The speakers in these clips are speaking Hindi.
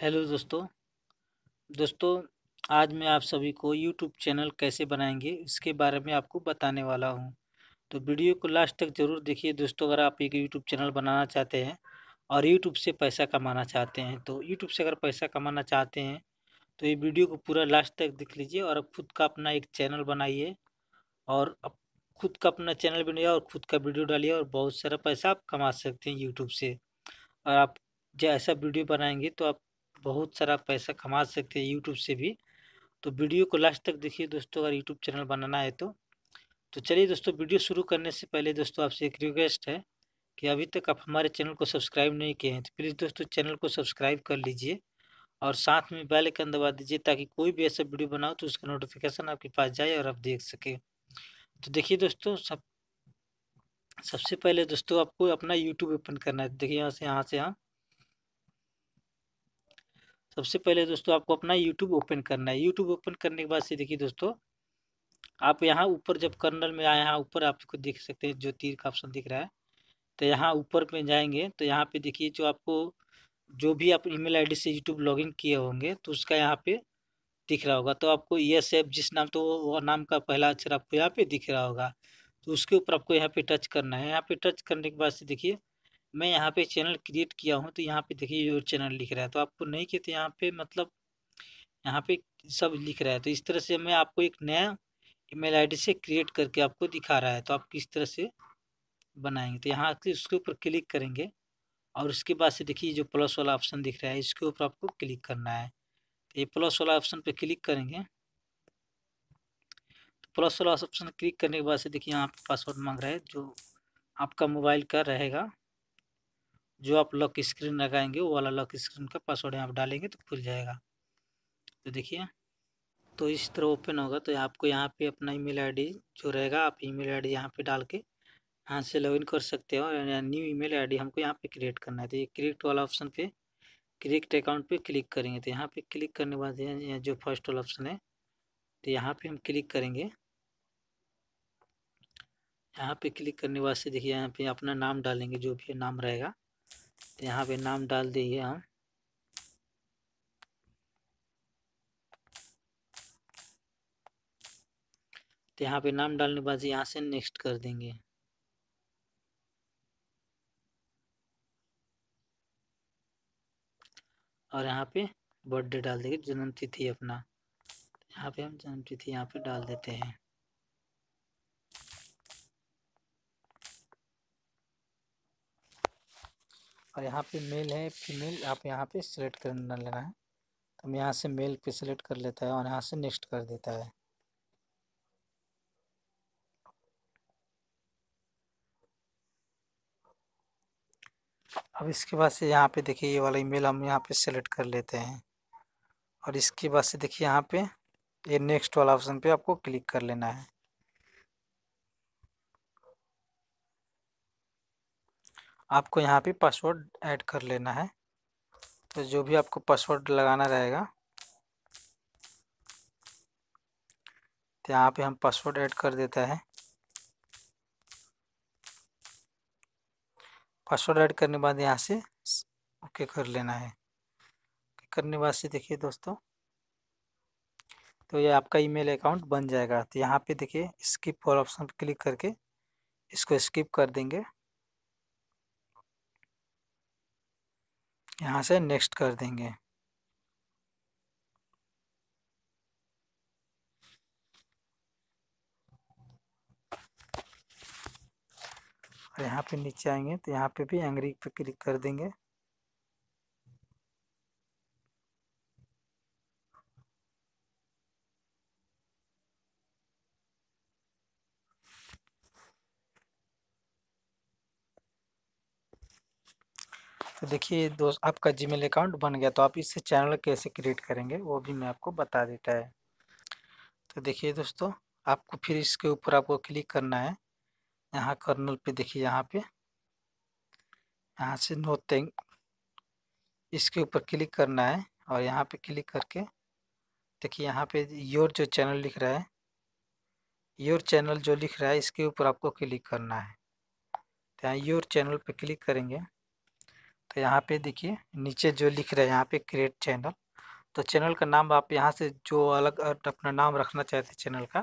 हेलो दोस्तों दोस्तों आज मैं आप सभी को यूट्यूब चैनल कैसे बनाएंगे इसके बारे में आपको बताने वाला हूं तो वीडियो को लास्ट तक ज़रूर देखिए दोस्तों अगर आप एक यूट्यूब चैनल बनाना चाहते हैं और यूट्यूब से पैसा कमाना चाहते हैं तो यूट्यूब से अगर पैसा कमाना चाहते हैं तो ये वीडियो को पूरा लास्ट तक देख लीजिए और खुद का अपना एक चैनल बनाइए और खुद का अपना चैनल बनाइए और खुद का वीडियो डालिए और बहुत सारा पैसा आप कमा सकते हैं यूट्यूब से और आप जैसा वीडियो बनाएंगे तो आप बहुत सारा पैसा कमा सकते हैं यूट्यूब से भी तो वीडियो को लास्ट तक देखिए दोस्तों अगर यूट्यूब चैनल बनाना है तो तो चलिए दोस्तों वीडियो शुरू करने से पहले दोस्तों आपसे एक रिक्वेस्ट है कि अभी तक आप हमारे चैनल को सब्सक्राइब नहीं किए हैं तो प्लीज़ दोस्तों चैनल को सब्सक्राइब कर लीजिए और साथ में बेल आइकन दबा दीजिए ताकि कोई भी ऐसा वीडियो बनाओ तो उसका नोटिफिकेशन आपके पास जाए और आप देख सकें तो देखिए दोस्तों सब सबसे पहले दोस्तों आपको अपना यूट्यूब ओपन करना है देखिए यहाँ से यहाँ से यहाँ सबसे पहले दोस्तों आपको अपना यूट्यूब ओपन करना है यूट्यूब ओपन करने के बाद से देखिए दोस्तों आप यहाँ ऊपर जब कर्नल में आए यहाँ ऊपर आपको देख सकते हैं जो तीर का ऑप्शन दिख रहा है तो यहाँ ऊपर पे जाएंगे तो यहाँ पे देखिए जो आपको जो भी आप ईमेल आईडी से यूट्यूब लॉगिन किए होंगे तो उसका यहाँ पे दिख रहा होगा तो आपको यस एफ जिस नाम तो वो नाम का पहला अक्षर आपको यहाँ पे दिख रहा होगा तो उसके ऊपर आपको यहाँ पे टच करना है यहाँ पे टच करने के बाद से देखिए मैं यहाँ पे चैनल क्रिएट किया हूँ तो यहाँ पे देखिए योर चैनल लिख रहा है तो आपको नहीं किया तो यहाँ पे मतलब यहाँ पे सब लिख रहा है तो इस तरह से मैं आपको एक नया ईमेल आईडी से क्रिएट करके आपको दिखा रहा है तो आप किस तरह से बनाएंगे तो यहाँ से उसके ऊपर क्लिक करेंगे और उसके बाद से देखिए जो प्लस वाला ऑप्शन दिख रहा है इसके ऊपर आपको क्लिक करना है तो ये प्लस वाला ऑप्शन पर क्लिक करेंगे तो प्लस वाला ऑप्शन क्लिक करने के बाद से देखिए यहाँ पे पासवर्ड मांग रहा है जो आपका मोबाइल का रहेगा जो आप लॉक स्क्रीन लगाएंगे वो वाला लॉक स्क्रीन का पासवर्ड यहाँ पर डालेंगे तो खुल जाएगा तो देखिए तो इस तरह ओपन होगा तो आपको यहाँ पे अपना ईमेल आईडी जो रहेगा आप ईमेल आईडी यहाँ पर डाल के यहाँ से लॉगिन कर सकते हो न्यू ईमेल आईडी हमको यहाँ पे क्रिएट करना है तो ये क्रिएट वाला ऑप्शन पे क्रिएट अकाउंट पे क्लिक करेंगे तो यहाँ पे क्लिक करने के बाद जो फर्स्ट वाला ऑप्शन है तो यहाँ पर हम क्लिक करेंगे यहाँ पर क्लिक करने के बाद से देखिए यहाँ पर अपना नाम डालेंगे जो भी नाम रहेगा तो यहाँ पे नाम डाल देंगे हम तो यहाँ पे नाम डालने के बाद यहाँ से नेक्स्ट कर देंगे और यहाँ पे बर्थडे डाल देंगे जन्म तिथि अपना यहाँ पे हम जन्मतिथि यहाँ पे डाल देते हैं और यहाँ पे मेल है फीमेल आप यहाँ पे सिलेक्ट करना लेना है तो हम यहाँ से मेल पे सिलेक्ट कर लेता है और यहाँ से नेक्स्ट कर देता है अब इसके बाद से यहाँ पे देखिए ये वाला ईमेल हम यहाँ पे सेलेक्ट कर लेते हैं और इसके बाद से देखिए यहाँ पे ये नेक्स्ट वाला ऑप्शन पे आपको क्लिक कर लेना है आपको यहाँ पे पासवर्ड ऐड कर लेना है तो जो भी आपको पासवर्ड लगाना रहेगा तो यहाँ पे हम पासवर्ड ऐड कर देते हैं पासवर्ड ऐड करने के बाद यहाँ से ओके कर लेना है ओके करने बाद से देखिए दोस्तों तो ये आपका ईमेल अकाउंट बन जाएगा तो यहाँ पे देखिए स्किप और ऑप्शन पर क्लिक करके इसको स्किप कर देंगे यहाँ से नेक्स्ट कर देंगे और यहाँ पे नीचे आएंगे तो यहाँ पे भी एंग्री पे क्लिक कर देंगे तो देखिए दोस्त आपका जीमेल अकाउंट बन गया तो आप इससे चैनल कैसे क्रिएट करेंगे वो भी मैं आपको बता देता है तो देखिए दोस्तों आपको फिर इसके ऊपर आपको क्लिक करना है यहाँ कर्नल पे देखिए यहाँ पे यहाँ से नो थिंग इसके ऊपर क्लिक करना है और यहाँ पे क्लिक करके देखिए यहाँ पे योर जो चैनल लिख रहा है योर चैनल जो लिख रहा है इसके ऊपर आपको क्लिक करना है तो यहाँ योर चैनल पे क्लिक करेंगे तो यहाँ पे देखिए नीचे जो लिख रहे हैं यहाँ पे क्रिएट चैनल तो चैनल का नाम आप यहाँ से जो अलग अपना नाम रखना चाहते हैं चैनल का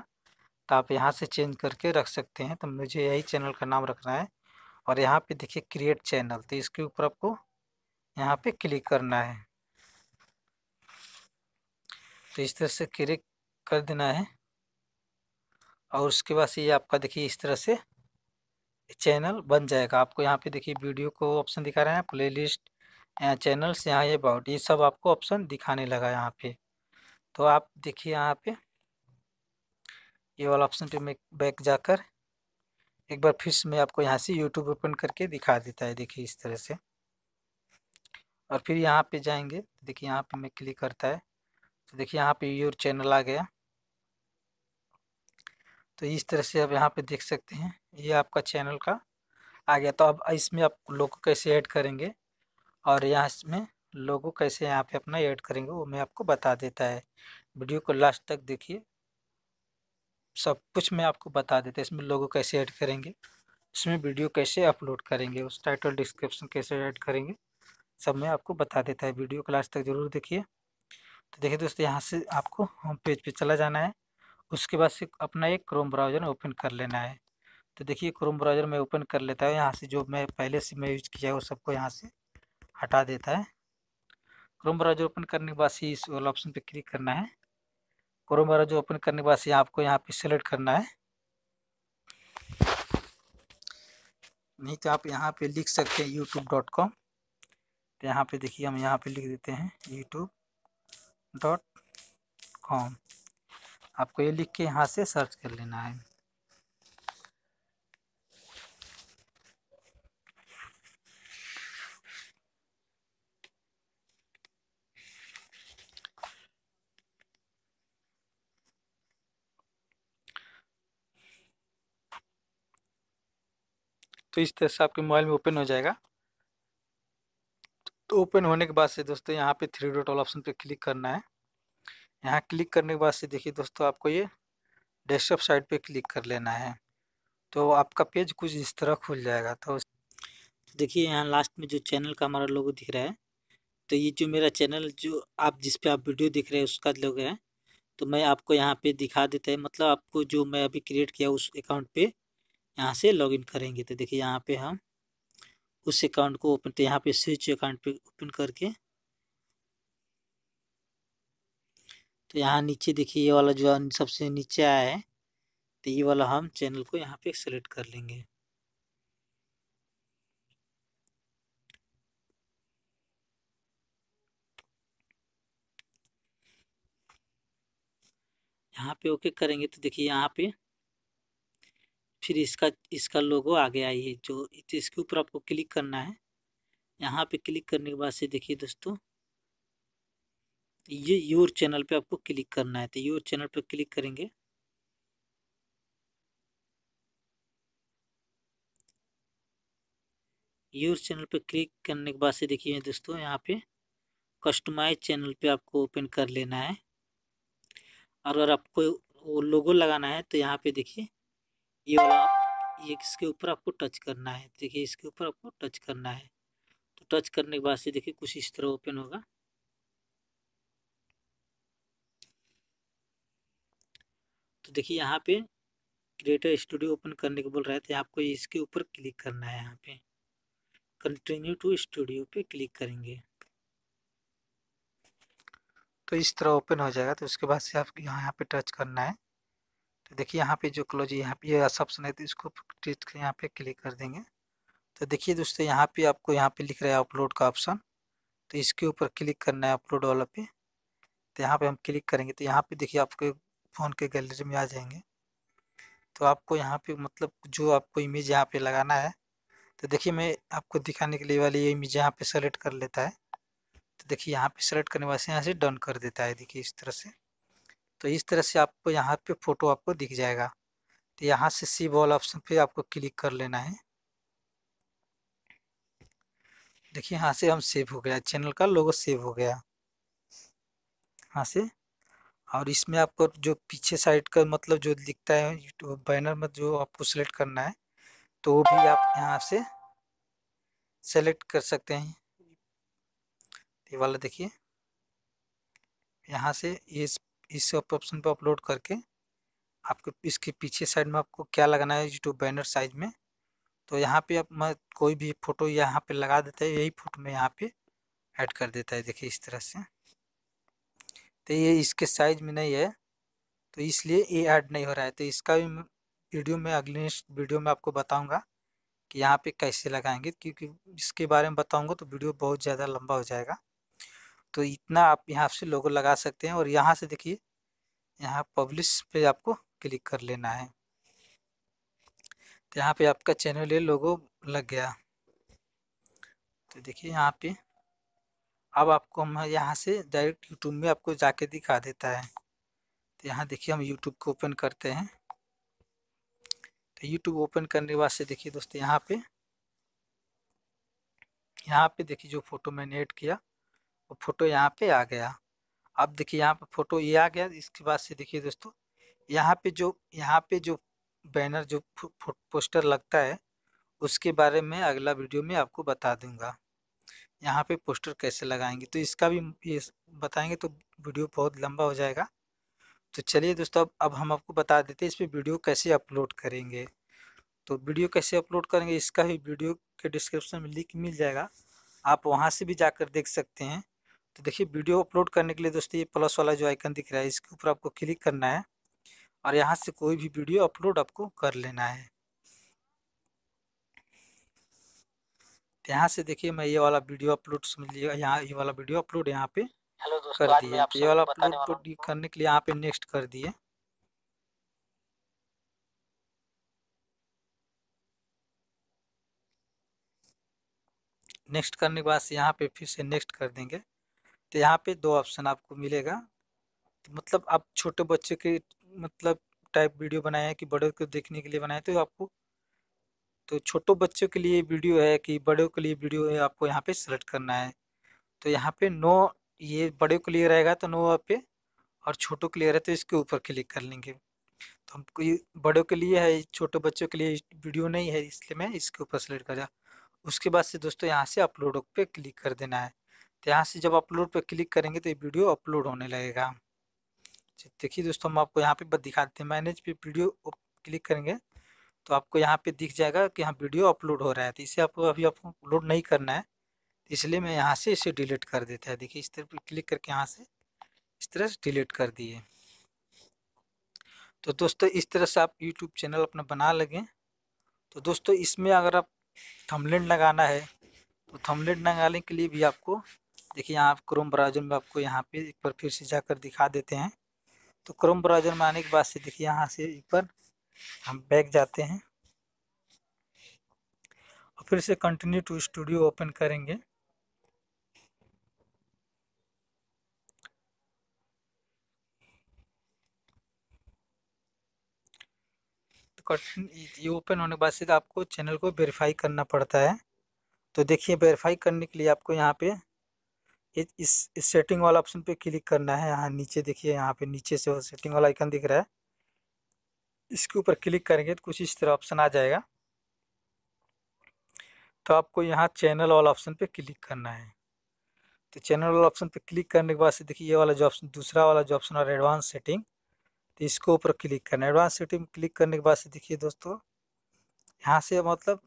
तो आप यहाँ से चेंज करके रख सकते हैं तो मुझे यही चैनल का नाम रखना है और यहाँ पे देखिए क्रिएट चैनल तो इसके ऊपर आपको यहाँ पे क्लिक करना है तो इस तरह से क्लिक कर देना है और उसके बाद ये आपका देखिए इस तरह से चैनल बन जाएगा आपको यहाँ पे देखिए वीडियो को ऑप्शन दिखा रहे हैं प्लेलिस्ट चैनल्स यहाँ ये अबाउट ये सब आपको ऑप्शन दिखाने लगा यहाँ पे तो आप देखिए यहाँ पे ये वाला ऑप्शन पे मैं बैक जाकर एक बार फिर मैं आपको यहाँ से यूट्यूब ओपन करके दिखा देता है देखिए इस तरह से और फिर यहाँ पे जाएंगे तो देखिए यहाँ पे मैं क्लिक करता है तो देखिए यहाँ पे योर चैनल आ गया तो इस तरह से आप यहाँ पे देख सकते हैं ये आपका चैनल का आ गया तो अब इसमें आप लोगो कैसे ऐड करेंगे और यहाँ इसमें लोगो कैसे यहाँ पे अपना ऐड करेंगे वो मैं आपको बता देता है वीडियो को लास्ट तक देखिए सब कुछ मैं आपको बता देता है इसमें लोगो कैसे ऐड करेंगे इसमें वीडियो कैसे अपलोड करेंगे उस टाइटल डिस्क्रिप्शन कैसे ऐड करेंगे सब मैं आपको बता देता है वीडियो को लास्ट तक ज़रूर देखिए तो देखिए दोस्तों यहाँ से आपको होम पेज पर चला जाना है उसके बाद से अपना एक क्रोम ब्राउज़र ओपन कर लेना है तो देखिए क्रोम ब्राउज़र में ओपन कर लेता है यहाँ से जो मैं पहले से मैं यूज किया है वो सबको यहाँ से हटा देता है क्रोम ब्राउज़र ओपन करने के बाद से इस वाला ऑप्शन पर क्लिक करना है क्रोम ब्राउज़र ओपन करने के बाद से आपको यहाँ पर सेलेक्ट करना है नहीं तो आप यहाँ पे लिख सकते हैं यूट्यूब डॉट कॉम तो यहाँ पे देखिए हम यहाँ पे लिख देते हैं यूट्यूब डॉट कॉम आपको ये लिख के यहाँ से सर्च कर लेना है तो इस तरह से आपके मोबाइल में ओपन हो जाएगा तो ओपन होने के बाद से दोस्तों यहाँ पे थ्री डॉट ऑल ऑप्शन पे क्लिक करना है यहाँ क्लिक करने के बाद से देखिए दोस्तों आपको ये डेस्कटॉप साइट पे क्लिक कर लेना है तो आपका पेज कुछ इस तरह खुल जाएगा तो, तो देखिए यहाँ लास्ट में जो चैनल का हमारा लोगो दिख रहा है तो ये जो मेरा चैनल जो आप जिस पे आप वीडियो दिख रहे हैं उसका लोगो है तो मैं आपको यहाँ पे दिखा देते हैं मतलब आपको जो मैं अभी क्रिएट किया उस अकाउंट पर यहाँ से लॉग करेंगे तो देखिए यहाँ पर हम उस अकाउंट को ओपन तो यहाँ पर स्विच अकाउंट पर ओपन करके तो यहाँ नीचे देखिए ये वाला जो सबसे नीचे आया है तो ये वाला हम चैनल को यहाँ पे सेलेक्ट कर लेंगे यहाँ पे ओके करेंगे तो देखिए यहाँ पे फिर इसका इसका लोगो आ गया ये जो इसके ऊपर आपको क्लिक करना है यहाँ पे क्लिक करने के बाद से देखिए दोस्तों ये योर चैनल पे आपको क्लिक करना है तो योर चैनल पे क्लिक करेंगे योर चैनल पे क्लिक करने के बाद से देखिए दोस्तों यहाँ पे कस्टमाइज चैनल पे आपको ओपन कर लेना है और अगर आपको वो लोगो लगाना है तो यहाँ पे देखिए ये वाला ये इसके ऊपर आपको टच करना है देखिए इसके ऊपर आपको टच करना है तो टच करने के बाद से देखिए कुछ इस तरह ओपन होगा देखिए यहाँ पे क्रिएटर स्टूडियो ओपन करने को बोल रहा है तो आपको इसके ऊपर क्लिक करना है यहाँ पे कंटिन्यू टू स्टूडियो पे क्लिक करेंगे तो इस तरह ओपन हो जाएगा तो उसके बाद से आप यहाँ यहाँ पे टच करना है तो देखिए यहाँ पे जो क्लोज यहाँ पे ये ऑप्शन है तो इसको यहाँ पे क्लिक कर देंगे तो देखिए दोस्तों यहाँ पे आपको यहाँ पे लिख रहा है अपलोड का ऑप्शन तो इसके ऊपर क्लिक करना है अपलोड वाला पे तो यहाँ पे हम क्लिक करेंगे तो यहाँ पे देखिए आपको फ़ोन के गैलरी में आ जाएंगे तो आपको यहाँ पे मतलब जो आपको इमेज यहाँ पे लगाना है तो देखिए मैं आपको दिखाने के लिए वाली ये इमेज यहाँ पे सेलेक्ट कर लेता है तो देखिए यहाँ पे सेलेक्ट करने वाले यहाँ से डन कर देता है देखिए इस तरह से तो इस तरह से आपको यहाँ पे फ़ोटो आपको दिख जाएगा तो यहाँ से सी बॉल ऑप्शन पे आपको क्लिक कर लेना है देखिए यहाँ से हम सेव हो गया चैनल का लोगो सेव हो गया यहाँ से और इसमें आपको जो पीछे साइड का मतलब जो दिखता है तो बैनर में जो आपको सेलेक्ट करना है तो वो भी आप यहाँ से सेलेक्ट कर सकते हैं ये वाला देखिए यहाँ से इस इस ऑप्शन पर अपलोड करके आपके इसके पीछे साइड में आपको क्या लगाना है यूट्यूब बैनर साइज में तो यहाँ पे आप मैं कोई भी फ़ोटो यहाँ पे लगा देता है यही फ़ोटो में यहाँ पे ऐड कर देता है देखिए इस तरह से तो ये इसके साइज में नहीं है तो इसलिए ये ऐड नहीं हो रहा है तो इसका भी वीडियो में अगले नेक्स्ट वीडियो में आपको बताऊंगा कि यहाँ पे कैसे लगाएंगे क्योंकि इसके बारे में बताऊंगा तो वीडियो बहुत ज़्यादा लंबा हो जाएगा तो इतना आप यहाँ से लोगो लगा सकते हैं और यहाँ से देखिए यहाँ पब्लिश पे आपको क्लिक कर लेना है तो यहाँ पे आपका चैनल ये लोगो लग गया तो देखिए यहाँ पे अब आपको हम यहाँ से डायरेक्ट यूट्यूब में आपको जाके दिखा देता है तो यहाँ देखिए हम यूट्यूब को ओपन करते हैं तो यूट्यूब ओपन करने के बाद से देखिए दोस्तों यहाँ पे यहाँ पे देखिए जो फोटो मैंने एड किया वो फोटो यहाँ पे आ गया अब देखिए यहाँ पे फोटो ये आ गया इसके बाद से देखिए दोस्तों यहाँ पे जो यहाँ पे जो बैनर जो पोस्टर लगता है उसके बारे में अगला वीडियो में आपको बता दूंगा यहाँ पे पोस्टर कैसे लगाएंगे तो इसका भी ये बताएंगे तो वीडियो बहुत लंबा हो जाएगा तो चलिए दोस्तों अब अब हम आपको बता देते हैं इस पर वीडियो कैसे अपलोड करेंगे तो वीडियो कैसे अपलोड करेंगे इसका भी वीडियो के डिस्क्रिप्शन में लिंक मिल जाएगा आप वहाँ से भी जाकर देख सकते हैं तो देखिए वीडियो अपलोड करने के लिए दोस्तों ये प्लस वाला जो आइकन दिख रहा है इसके ऊपर आपको क्लिक करना है और यहाँ से कोई भी वीडियो अपलोड आपको कर लेना है तो यहाँ से देखिए मैं ये वाला वीडियो अपलोड समझ लिया यहाँ ये वाला वीडियो अपलोड यहाँ पे कर तो दिए ये वाला अपलोड करने के लिए यहाँ पे नेक्स्ट कर दिए नेक्स्ट करने के बाद से यहाँ पे फिर से नेक्स्ट कर देंगे तो यहाँ पे दो ऑप्शन आपको मिलेगा तो मतलब आप छोटे बच्चे के मतलब टाइप वीडियो बनाए हैं कि बड़े को देखने के लिए बनाए तो आपको तो छोटो बच्चों के लिए वीडियो है कि बड़ों के लिए वीडियो है आपको यहाँ पे सेलेक्ट करना है तो यहाँ पे नो ये बड़े को लिए रहेगा तो नो पे और छोटो के लिए रहे तो इसके ऊपर क्लिक कर लेंगे तो हम कोई बड़ों के लिए है छोटे बच्चों के लिए वीडियो नहीं है इसलिए मैं इसके ऊपर सेलेक्ट कर उसके बाद से दोस्तों यहाँ से अपलोड पर क्लिक कर देना है तो यहाँ से जब अपलोड पर क्लिक करेंगे तो ये वीडियो अपलोड होने लगेगा देखिए दोस्तों हम आपको यहाँ पे दिखाते हैं मैनेज पे वीडियो क्लिक करेंगे तो आपको यहाँ पे दिख जाएगा कि यहाँ वीडियो अपलोड हो रहा है तो इसे आपको अभी आपको अपलोड नहीं करना है तो इसलिए मैं यहाँ से इसे डिलीट कर देता है देखिए इस तरह पर क्लिक करके यहाँ से इस तरह से डिलीट कर दिए तो दोस्तों इस तरह से आप यूट्यूब चैनल अपना बना लगें तो दोस्तों इसमें अगर आप थमलेट लगाना है तो थमलेट लगाने के लिए भी आपको देखिए यहाँ क्रोम ब्राउजर में आपको यहाँ पे एक बार फिर से जाकर दिखा देते हैं तो क्रोम ब्राउजर में आने के बाद से देखिए यहाँ से एक बार हम बैक जाते हैं और फिर से कंटिन्यू टू स्टूडियो ओपन करेंगे तो ये ओपन होने के बाद सीधा तो आपको चैनल को वेरीफाई करना पड़ता है तो देखिए वेरीफाई करने के लिए आपको यहाँ पे इस इस सेटिंग वाला ऑप्शन पे क्लिक करना है यहाँ नीचे देखिए यहाँ पे नीचे से वो सेटिंग वाला आइकन दिख रहा है इसके ऊपर क्लिक करेंगे तो कुछ इस तरह ऑप्शन आ जाएगा तो आपको यहाँ चैनल वाला ऑप्शन पे क्लिक करना है तो चैनल वाला ऑप्शन पे क्लिक करने के बाद से देखिए ये वाला जो ऑप्शन दूसरा वाला जो ऑप्शन और एडवांस सेटिंग तो इसको ऊपर क्लिक करना है एडवांस सेटिंग क्लिक करने के बाद से देखिए दोस्तों यहाँ से मतलब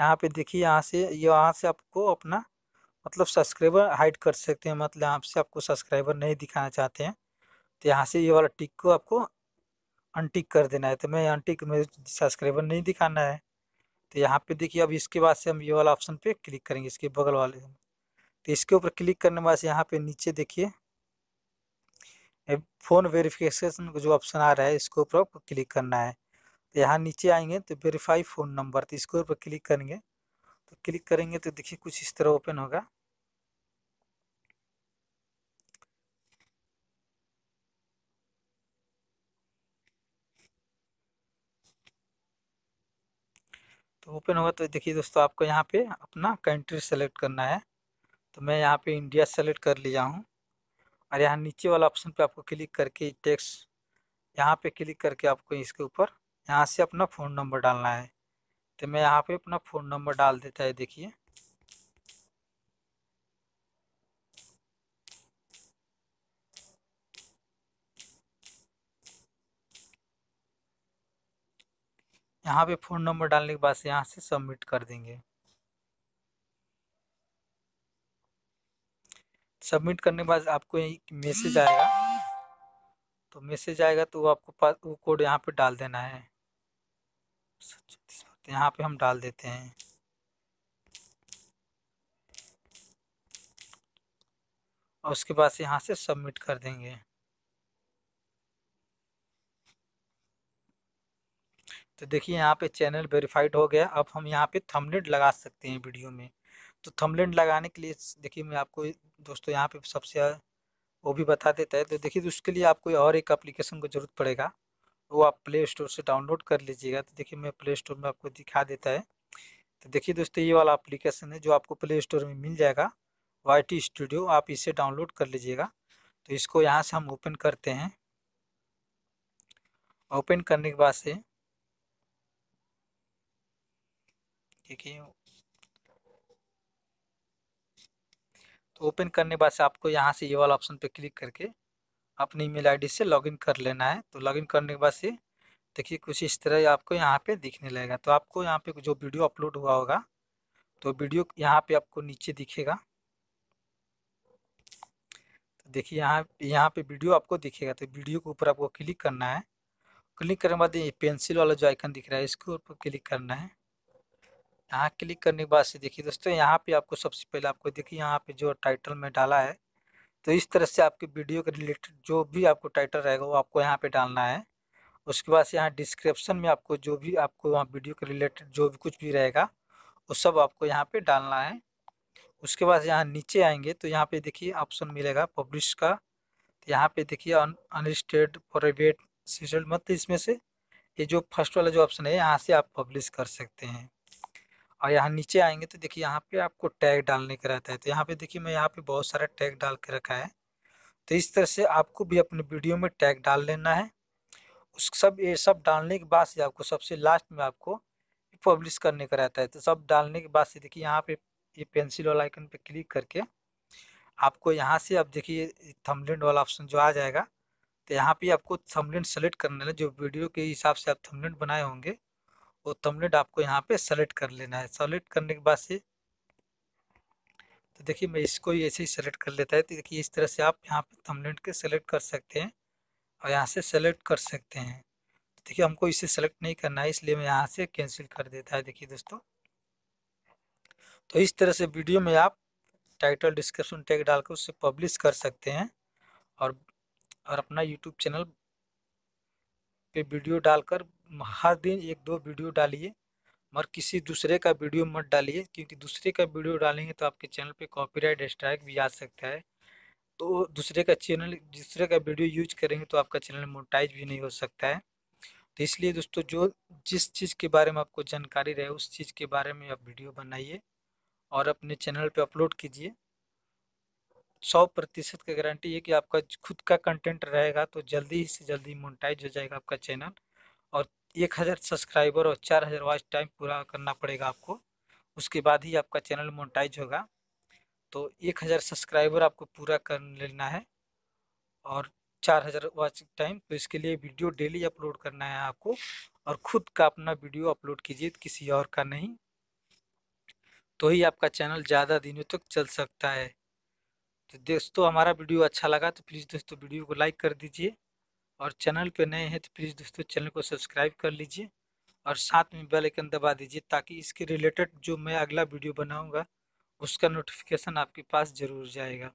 यहाँ पे देखिए यहाँ से ये यहाँ से आपको अपना मतलब सब्सक्राइबर हाइड कर सकते हैं मतलब यहाँ से आपको सब्सक्राइबर नहीं दिखाना चाहते हैं तो यहाँ से ये वाला टिक को आपको अनटिक कर देना है तो मैं अनटिक में सब्सक्राइबर नहीं दिखाना है तो यहाँ पे देखिए अब इसके बाद से हम ये वाला ऑप्शन पे क्लिक करेंगे इसके बगल वाले तो इसके ऊपर क्लिक करने के बाद यहाँ पे नीचे देखिए फ़ोन वेरिफिकेशन जो ऑप्शन आ रहा है इसके ऊपर आपको क्लिक करना है तो यहाँ नीचे आएंगे तो वेरीफाई फ़ोन नंबर तो इसके ऊपर क्लिक करेंगे तो क्लिक करेंगे तो देखिए कुछ इस तरह ओपन होगा तो ओपन होगा तो देखिए दोस्तों आपको यहाँ पे अपना कंट्री सेलेक्ट करना है तो मैं यहाँ पे इंडिया सेलेक्ट कर लिया हूँ और यहाँ नीचे वाला ऑप्शन पे आपको क्लिक करके टेक्स यहाँ पे क्लिक करके आपको इसके ऊपर यहाँ से अपना फ़ोन नंबर डालना है तो मैं यहाँ पे अपना फ़ोन नंबर डाल देता है देखिए यहाँ पे फ़ोन नंबर डालने के बाद से यहाँ से सबमिट कर देंगे सबमिट करने के बाद आपको मैसेज आएगा तो मैसेज आएगा तो वो आपको पास वो कोड यहाँ पे डाल देना है तो यहाँ पे हम डाल देते हैं और उसके बाद से यहाँ से सबमिट कर देंगे तो देखिए यहाँ पे चैनल वेरीफाइड हो गया अब हम यहाँ पे थमलेट लगा सकते हैं वीडियो में तो थमलेट लगाने के लिए देखिए मैं आपको दोस्तों यहाँ पे सबसे वो भी बता देता है तो देखिए तो उसके लिए आपको और एक अप्लीकेशन को ज़रूरत पड़ेगा वो आप प्ले स्टोर से डाउनलोड कर लीजिएगा तो देखिए मैं प्ले स्टोर में आपको दिखा देता है तो देखिए दोस्तों ये वाला अप्लीकेशन है जो आपको प्ले स्टोर में मिल जाएगा वाई स्टूडियो आप इसे डाउनलोड कर लीजिएगा तो इसको यहाँ से हम ओपन करते हैं ओपन करने के बाद से देखिए तो ओपन करने बाद से आपको यहाँ से ये वाला ऑप्शन पे क्लिक करके अपनी ईमेल आईडी से लॉगिन कर लेना है तो लॉगिन करने के बाद से देखिए कुछ इस तरह आपको यहाँ पे दिखने लगेगा तो आपको यहाँ पे जो वीडियो अपलोड हुआ होगा तो वीडियो यहाँ पे आपको नीचे दिखेगा तो देखिए यहाँ यहाँ पे वीडियो आपको दिखेगा तो वीडियो के ऊपर आपको क्लिक करना है क्लिक करने के बाद ये पेंसिल वाला जो आइकन दिख रहा है इसके ऊपर क्लिक करना है यहाँ क्लिक करने के बाद से देखिए दोस्तों यहाँ पे आपको सबसे पहले आपको देखिए यहाँ पे जो टाइटल में डाला है तो इस तरह से आपके वीडियो के रिलेटेड जो भी आपको टाइटल रहेगा वो आपको यहाँ पे डालना है उसके बाद से यहाँ डिस्क्रिप्शन में आपको जो भी आपको वहाँ वीडियो के रिलेटेड जो भी कुछ भी रहेगा वो सब आपको यहाँ पर डालना है उसके बाद यहाँ नीचे आएंगे तो यहाँ पर देखिए ऑप्शन मिलेगा पब्लिश का तो यहाँ पर देखिए अनलिस्टेड प्राइवेट सीजल मत इसमें से ये जो फर्स्ट वाला जो ऑप्शन है यहाँ से आप पब्लिश कर सकते हैं और यहाँ नीचे आएंगे तो देखिए यहाँ पे आपको टैग डालने का रहता है तो यहाँ पे देखिए मैं यहाँ पे बहुत सारा टैग डाल के रखा है तो इस तरह से आपको भी अपने वीडियो में टैग डाल लेना है उस सब ये सब डालने के बाद से आपको सबसे लास्ट में आपको पब्लिश करने का रहता है तो सब डालने के बाद से देखिए यहाँ पे ये पेंसिल वाला आइकन पे क्लिक करके आपको यहाँ से आप देखिए थमलिन वाला ऑप्शन जो आ जाएगा तो यहाँ पे आपको थमलिन सेलेक्ट करना है जो वीडियो के हिसाब से आप थमलिन बनाए होंगे वो थंबनेल आपको यहाँ पे सेलेक्ट कर लेना है सेलेक्ट करने के बाद से तो देखिए मैं इसको ही ऐसे ही सेलेक्ट कर लेता है तो देखिए इस तरह से आप यहाँ पे थंबनेल के सेलेक्ट कर सकते हैं और यहाँ से सेलेक्ट कर सकते हैं तो देखिए हमको इसे सेलेक्ट नहीं करना है इसलिए मैं यहाँ से कैंसिल कर देता है देखिए दोस्तों तो इस तरह से वीडियो में आप टाइटल डिस्क्रिप्शन टैग डालकर उससे पब्लिश कर सकते हैं और और अपना यूट्यूब चैनल पे वीडियो डालकर हर दिन एक दो वीडियो डालिए मगर किसी दूसरे का वीडियो मत डालिए क्योंकि दूसरे का वीडियो डालेंगे तो आपके चैनल पे कॉपीराइट स्ट्राइक भी आ सकता है तो दूसरे का चैनल दूसरे का वीडियो यूज करेंगे तो आपका चैनल मोटाइज भी नहीं हो सकता है तो इसलिए दोस्तों जो जिस चीज़ के बारे में आपको जानकारी रहे उस चीज़ के बारे में आप वीडियो बनाइए और अपने चैनल पर अपलोड कीजिए सौ प्रतिशत का गारंटी है कि आपका खुद का कंटेंट रहेगा तो जल्दी से जल्दी मोनिटाइज हो जाएगा आपका चैनल और एक हज़ार सब्सक्राइबर और चार हज़ार वॉच टाइम पूरा करना पड़ेगा आपको उसके बाद ही आपका चैनल मोनिटाइज होगा तो एक हज़ार सब्सक्राइबर आपको पूरा कर लेना है और चार हज़ार वाच टाइम तो इसके लिए वीडियो डेली अपलोड करना है आपको और ख़ुद का अपना वीडियो अपलोड कीजिए किसी और का नहीं तो ही आपका चैनल ज़्यादा दिनों तक चल सकता है तो दोस्तों हमारा वीडियो अच्छा लगा तो प्लीज़ दोस्तों वीडियो को लाइक कर दीजिए और चैनल पे नए हैं तो प्लीज़ दोस्तों चैनल को सब्सक्राइब कर लीजिए और साथ में बेल आइकन दबा दीजिए ताकि इसके रिलेटेड जो मैं अगला वीडियो बनाऊंगा उसका नोटिफिकेशन आपके पास ज़रूर जाएगा